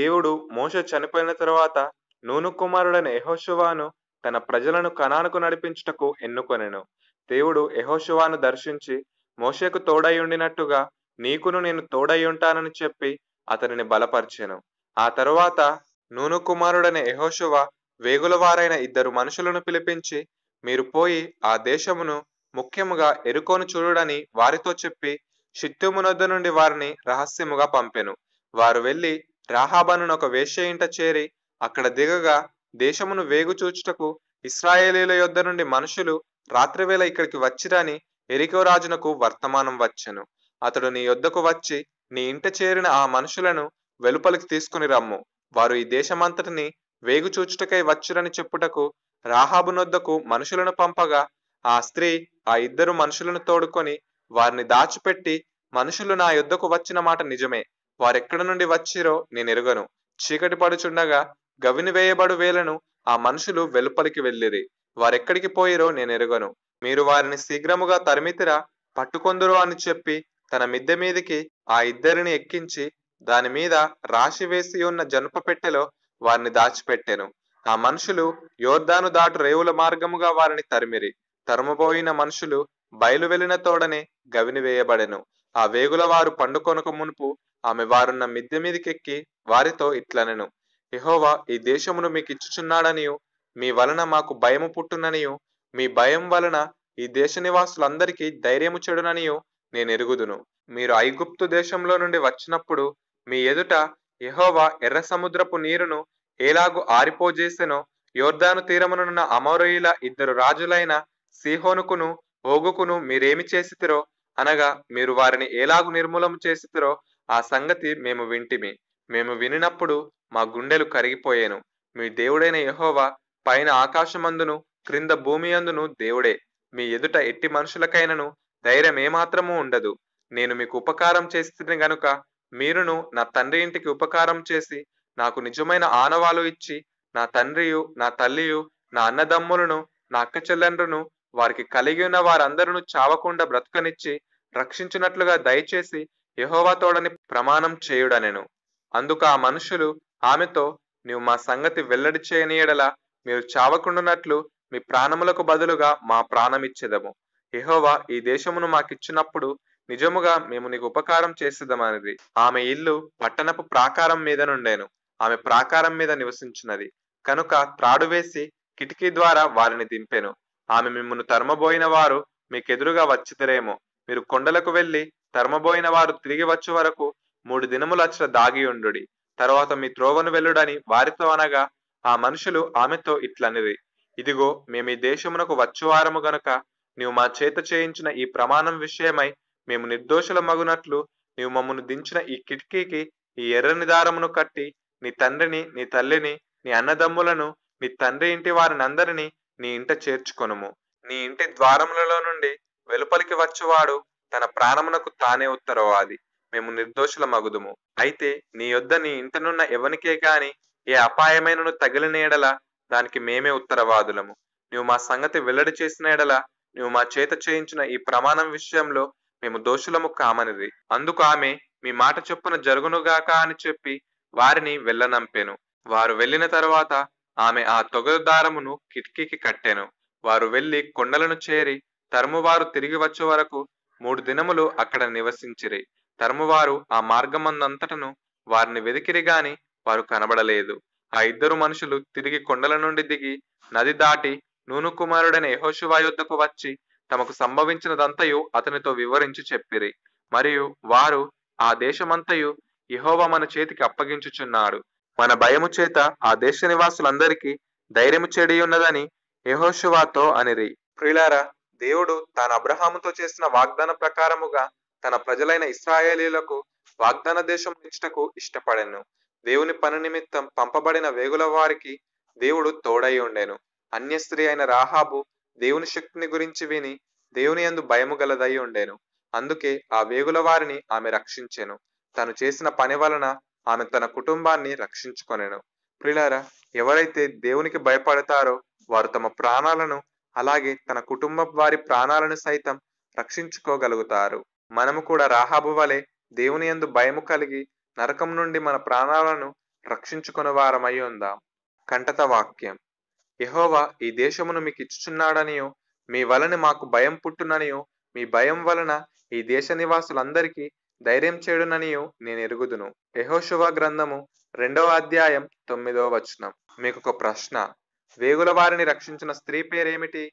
దేవుడు మోష చనిపోయిన తరువాత నూను కుమారుడైన యహోశువాను తన ప్రజలను కణానుకు నడిపించుటకు ఎన్నుకొనెను దేవుడు యహోశువాను దర్శించి మోషకు తోడై ఉండినట్టుగా నీకును నేను తోడై ఉంటానని చెప్పి అతనిని బలపరిచెను ఆ తరువాత నూను కుమారుడైన యహోశువ వేగులవారైన ఇద్దరు మనుషులను పిలిపించి మీరు పోయి ఆ దేశమును ముఖ్యముగా ఎరుకోను చూడడని వారితో చెప్పి శిత్తుమునొద్ద నుండి వారిని రహస్యముగా పంపెను వారు వెళ్ళి రాహాబను ఒక వేశ్యయింట చేరి అక్కడ దిగగా దేశమును వేగు చూచుటకు ఇస్రాయేలీల యొద్ద నుండి మనుషులు రాత్రివేళ ఇక్కడికి వచ్చిరని రాజునకు వర్తమానం వచ్చెను అతడు నీ యొద్దకు వచ్చి నీ ఇంట చేరిన ఆ మనుషులను వెలుపలికి తీసుకుని రమ్ము వారు ఈ దేశమంతటిని వేగు చూచుటకై వచ్చురని చెప్పుటకు రాహాబునొద్దకు మనుషులను పంపగా ఆ స్త్రీ ఆ ఇద్దరు మనుషులను తోడుకొని వారిని దాచిపెట్టి మనుషులు నా యుద్ధకు వచ్చిన మాట నిజమే వారెక్కడి నుండి వచ్చిరో నేను ఎరుగను చీకటి పడుచుండగా గవిని వేయబడు వేలను ఆ మనుషులు వెలుపలికి వెళ్ళిరి వారెక్కడికి పోయిరో నేను ఎరుగను మీరు వారిని శీఘ్రముగా తరిమితిరా పట్టుకొందురు అని చెప్పి తన మిద్దె మీదికి ఆ ఇద్దరిని ఎక్కించి దాని మీద రాశి వేసి ఉన్న జనుప పెట్టెలో వారిని దాచిపెట్టెను ఆ మనుషులు యోర్ధాను దాటు రేవుల మార్గముగా వారిని తరిమిరి తరుమబోయిన మనుషులు బయలు వెళ్లిన తోడనే గవిని వేయబడెను ఆ వేగుల వారు పండుకొనక మునుపు ఆమె వారున్న మిద్దె మీదకెక్కి వారితో ఇట్లనెను ఇహోవా ఈ దేశమును మీకు ఇచ్చుచున్నాడనియు మీ వలన మాకు భయము పుట్టుననియు మీ భయం వలన ఈ దేశ నివాసులందరికీ ధైర్యము చెడుననియు నేను ఎరుగుదును మీరు ఐగుప్తు దేశంలో నుండి వచ్చినప్పుడు మీ ఎదుట ఎహోవా ఎర్ర సముద్రపు నీరును ఏలాగు ఆరిపోజేసెనో యోర్ధాను తీరమునున్న అమోరయుల ఇద్దరు రాజులైన సిహోనుకును ఓగుకును మీరేమి చేసితిరో అనగా మీరు వారిని ఏలాగు నిర్మూలము చేసితిరో ఆ సంగతి మేము వింటిమి మేము వినినప్పుడు మా గుండెలు కరిగిపోయాను మీ దేవుడైన యహోవా పైన ఆకాశమందును క్రింద భూమి అందును దేవుడే మీ ఎదుట ఎట్టి మనుషులకైనను ధైర్యం ఏమాత్రమూ ఉండదు నేను మీకు ఉపకారం చేస్తుంది గనుక మీరును నా తండ్రి ఇంటికి ఉపకారం చేసి నాకు నిజమైన ఆనవాలు ఇచ్చి నా తండ్రియు నా తల్లియు నా అన్నదమ్ములను నా అక్క చెల్లెండ్రును వారికి కలిగి ఉన్న వారందరూ చావకుండా బ్రతకనిచ్చి రక్షించినట్లుగా దయచేసి యహోవా తోడని ప్రమాణం చేయుడనెను అందుకు ఆ మనుషులు ఆమెతో నీవు మా సంగతి వెల్లడి చేయనీయడలా మీరు చావకుండునట్లు మీ ప్రాణములకు బదులుగా మా ప్రాణమిచ్చేదము యహోవా ఈ దేశమును మాకిచ్చినప్పుడు నిజముగా మేము నీకు ఉపకారం చేసేదమనేది ఆమె ఇల్లు పట్టణపు ప్రాకారం మీద నుండేను ఆమె ప్రాకారం మీద నివసించినది కనుక త్రాడు వేసి కిటికీ ద్వారా వారిని దింపెను ఆమె మిమ్మను తరమబోయిన వారు మీకెదురుగా వచ్చితరేమో మీరు కొండలకు వెళ్ళి తరమబోయిన వారు తిరిగి వచ్చు వరకు మూడు దినములు అచ్చట ఉండు తర్వాత మీ త్రోవను వెళ్ళుడని వారితో అనగా ఆ మనుషులు ఆమెతో ఇట్లనిది ఇదిగో మేము ఈ దేశమునకు వచ్చువారము గనుక నీవు మా చేత చేయించిన ఈ ప్రమాణం విషయమై మేము నిర్దోషుల మగునట్లు నీవు మమ్మను దించిన ఈ కిటికీకి ఈ ఎర్రని దారమును కట్టి నీ తండ్రిని నీ తల్లిని నీ అన్నదమ్ములను నీ తండ్రి ఇంటి అందరినీ నీ ఇంట చేర్చుకొనుము నీ ఇంటి ద్వారములలో నుండి వెలుపలికి వచ్చువాడు తన ప్రాణమునకు తానే ఉత్తరవాది మేము నిర్దోషుల మగుదుము అయితే నీ యొద్ద నీ ఇంతనున్న ఎవనికే గాని ఏ అపాయమైనను తగిలిన దానికి మేమే ఉత్తరవాదులము నువ్వు మా సంగతి వెల్లడి చేసిన నువ్వు మా చేత చేయించిన ఈ ప్రమాణం విషయంలో మేము దోషులము కామనిది అందుకు ఆమె మీ మాట చొప్పున జరుగునుగాక అని చెప్పి వారిని వెళ్ళనంపెను వారు వెళ్ళిన తర్వాత ఆమె ఆ తొగదు దారమును కిటికీకి కట్టెను వారు వెళ్ళి కొండలను చేరి తరుమువారు తిరిగి వచ్చే వరకు మూడు దినములు అక్కడ నివసించిరి ధర్మవారు ఆ మార్గమందంతటను వారిని వెదికిరి గాని వారు కనబడలేదు ఆ ఇద్దరు మనుషులు తిరిగి కొండల నుండి దిగి నది దాటి నూను కుమారుడైన యహోశివా యుద్ధకు వచ్చి తమకు సంభవించినదంతయు అతనితో వివరించి చెప్పిరి మరియు వారు ఆ దేశమంతయు ఇహోవ మన చేతికి అప్పగించుచున్నాడు మన భయము చేత ఆ దేశ నివాసులందరికీ ధైర్యము చెడి ఉన్నదని యహోశివాతో అనిరి ప్రియులారా దేవుడు తాను అబ్రహాముతో చేసిన వాగ్దాన ప్రకారముగా తన ప్రజలైన ఇస్రాయేలీలకు వాగ్దాన దేశం ఇచ్చటకు ఇష్టపడెను దేవుని పని నిమిత్తం పంపబడిన వేగుల వారికి దేవుడు తోడై ఉండెను అన్య స్త్రీ అయిన రాహాబు దేవుని శక్తిని గురించి విని దేవుని అందు భయము గలదై ఉండేను అందుకే ఆ వేగుల వారిని ఆమె రక్షించెను తను చేసిన పని వలన ఆమె తన కుటుంబాన్ని రక్షించుకొనెను ప్రిలారా ఎవరైతే దేవునికి భయపడతారో వారు తమ ప్రాణాలను అలాగే తన కుటుంబం వారి ప్రాణాలను సైతం రక్షించుకోగలుగుతారు మనము కూడా రాహాబు వలె దేవుని యందు భయము కలిగి నరకం నుండి మన ప్రాణాలను రక్షించుకుని వారమై ఉందాం కంటత వాక్యం యహోవా ఈ దేశమును మీకు ఇచ్చుచున్నాడనియో మీ వలన మాకు భయం పుట్టుననియో మీ భయం వలన ఈ దేశ నివాసులందరికీ ధైర్యం చేయడుననియో నేను ఎరుగుదును యహోశువ గ్రంథము రెండవ అధ్యాయం తొమ్మిదవ వచనం మీకు ఒక ప్రశ్న వేగుల వారిని రక్షించిన స్త్రీ పేరేమిటి